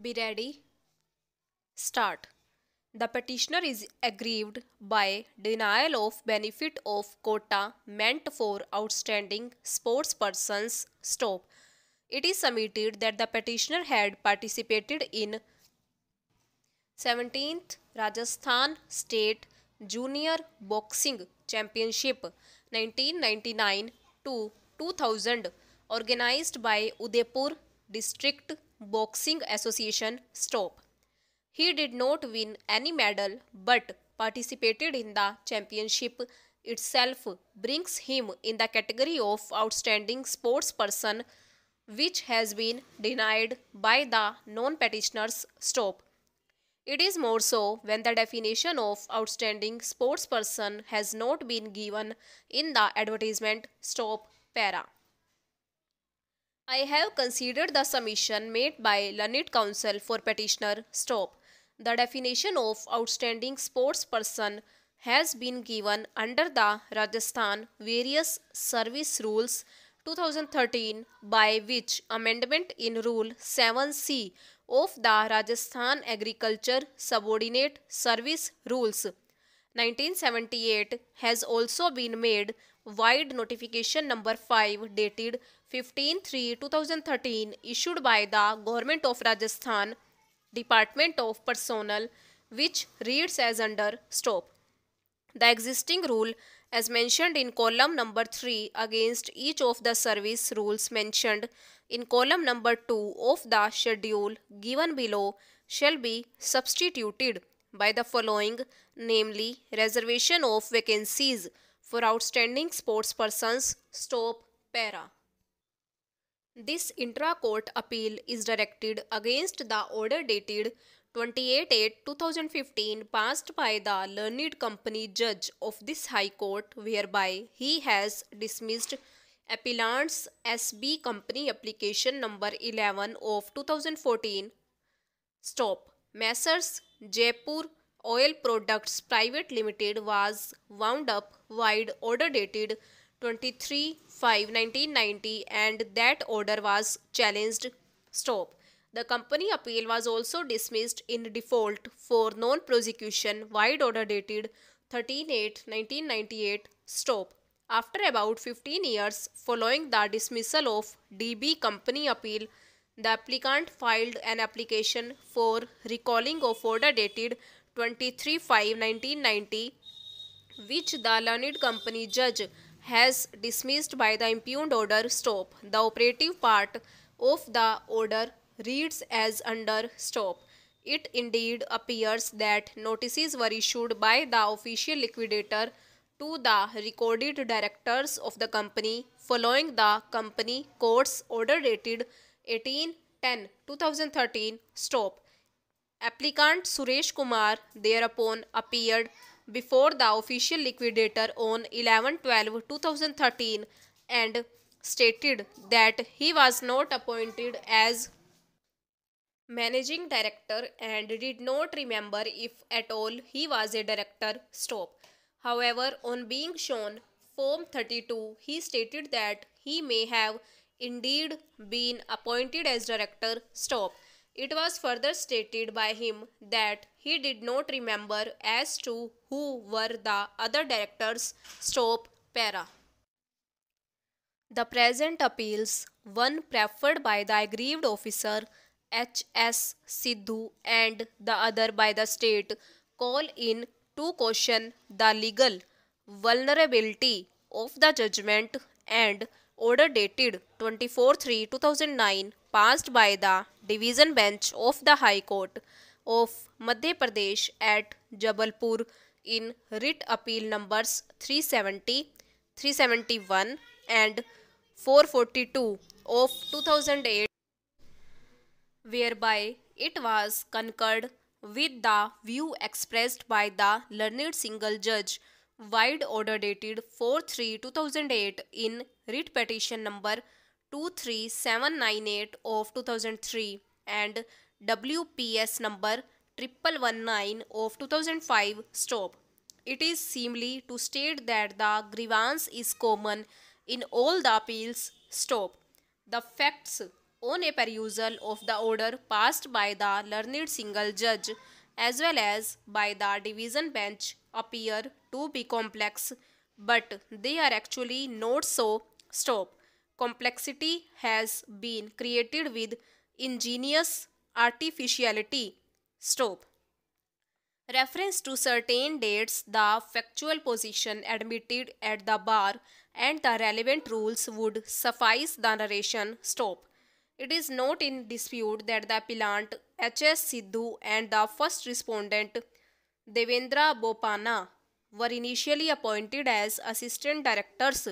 Be ready. Start. The petitioner is aggrieved by denial of benefit of quota meant for outstanding sportspersons. Stop. It is submitted that the petitioner had participated in 17th Rajasthan State Junior Boxing Championship 1999 to 2000 organized by Udaipur District Boxing Association stop. He did not win any medal but participated in the championship itself brings him in the category of outstanding sports person which has been denied by the non-petitioners stop. It is more so when the definition of outstanding sports person has not been given in the advertisement stop para. I have considered the submission made by Learned Counsel for Petitioner Stop. The definition of outstanding sportsperson has been given under the Rajasthan Various Service Rules 2013 by which amendment in Rule 7C of the Rajasthan Agriculture Subordinate Service Rules 1978 has also been made wide notification number 5 dated 15-3-2013 issued by the Government of Rajasthan Department of Personnel which reads as under stop. The existing rule as mentioned in column number 3 against each of the service rules mentioned in column number 2 of the schedule given below shall be substituted by the following namely reservation of vacancies for outstanding sports persons stop para this intra-court appeal is directed against the order dated 28-8-2015 passed by the learned company judge of this High Court whereby he has dismissed appellant's SB company application number 11 of 2014. Stop. Messrs. Jaipur Oil Products Private Limited was wound up wide order dated 23 5 1990 and that order was challenged stop the company appeal was also dismissed in default for non prosecution wide order dated 13 8 1998 stop after about 15 years following the dismissal of db company appeal the applicant filed an application for recalling of order dated 23 5 1990 which the learned company judge has dismissed by the impugned order stop. The operative part of the order reads as under stop. It indeed appears that notices were issued by the official liquidator to the recorded directors of the company following the company court's order dated 18 10 2013 stop. Applicant Suresh Kumar thereupon appeared before the official liquidator on 11 12 2013 and stated that he was not appointed as managing director and did not remember if at all he was a director stop however on being shown form 32 he stated that he may have indeed been appointed as director stop it was further stated by him that he did not remember as to who were the other directors. Stop para. The present appeals, one preferred by the aggrieved officer H. S. Sidhu and the other by the state, call in to question the legal vulnerability of the judgment and order dated 24-3-2009 passed by the Division Bench of the High Court of Madhya Pradesh at Jabalpur in writ appeal numbers 370, 371 and 442 of 2008 whereby it was concurred with the view expressed by the learned single judge wide order dated 4-3-2008 in writ petition number 23798 of 2003 and WPS number 1119 of 2005 stop. It is seemly to state that the grievance is common in all the appeals stop. The facts on a perusal of the order passed by the learned single judge as well as by the division bench appear to be complex, but they are actually not so. Stop. Complexity has been created with ingenious artificiality. Stop. Reference to certain dates, the factual position admitted at the bar, and the relevant rules would suffice the narration. Stop. It is not in dispute that the appellant H.S. Sidhu and the first respondent Devendra Bopana were initially appointed as assistant directors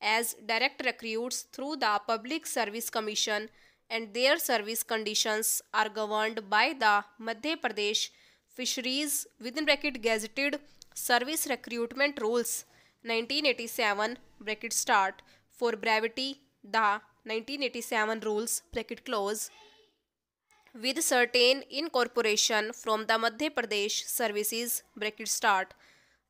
as direct recruits through the Public Service Commission and their service conditions are governed by the Madhya Pradesh Fisheries within bracket gazetted service recruitment rules 1987 bracket start for brevity the 1987 rules bracket close with certain incorporation from the Madhya Pradesh services bracket start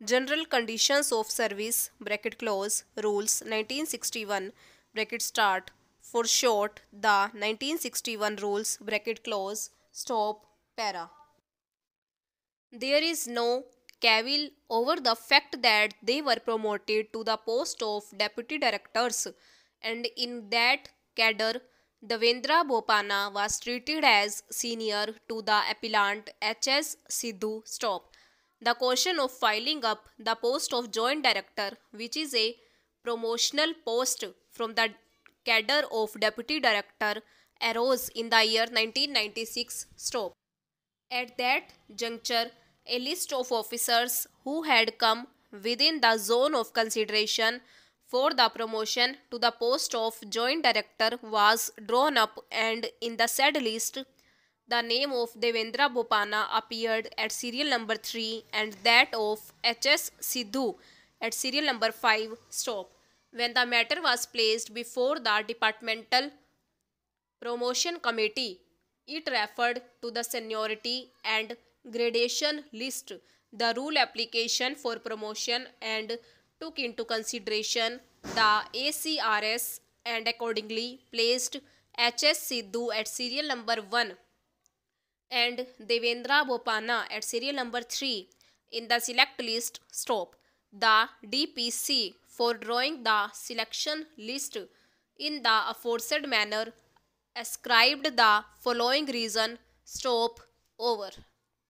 general conditions of service bracket close rules 1961 bracket start for short the 1961 rules bracket close stop para there is no cavil over the fact that they were promoted to the post of deputy directors and in that cadre Devendra Bopana was treated as senior to the appellant H.S. Sidhu Stop. The question of filing up the post of joint director, which is a promotional post from the cadre of deputy director, arose in the year 1996 stop. At that juncture, a list of officers who had come within the zone of consideration for the promotion to the post of joint director was drawn up and in the said list the name of Devendra Bhopana appeared at serial number 3 and that of HS Sidhu at serial number 5 stop when the matter was placed before the departmental promotion committee it referred to the seniority and gradation list the rule application for promotion and took into consideration the ACRS and accordingly placed H.S. Sidhu at serial number 1 and Devendra Bopana at serial number 3 in the select list stop. The DPC for drawing the selection list in the aforesaid manner ascribed the following reason stop over.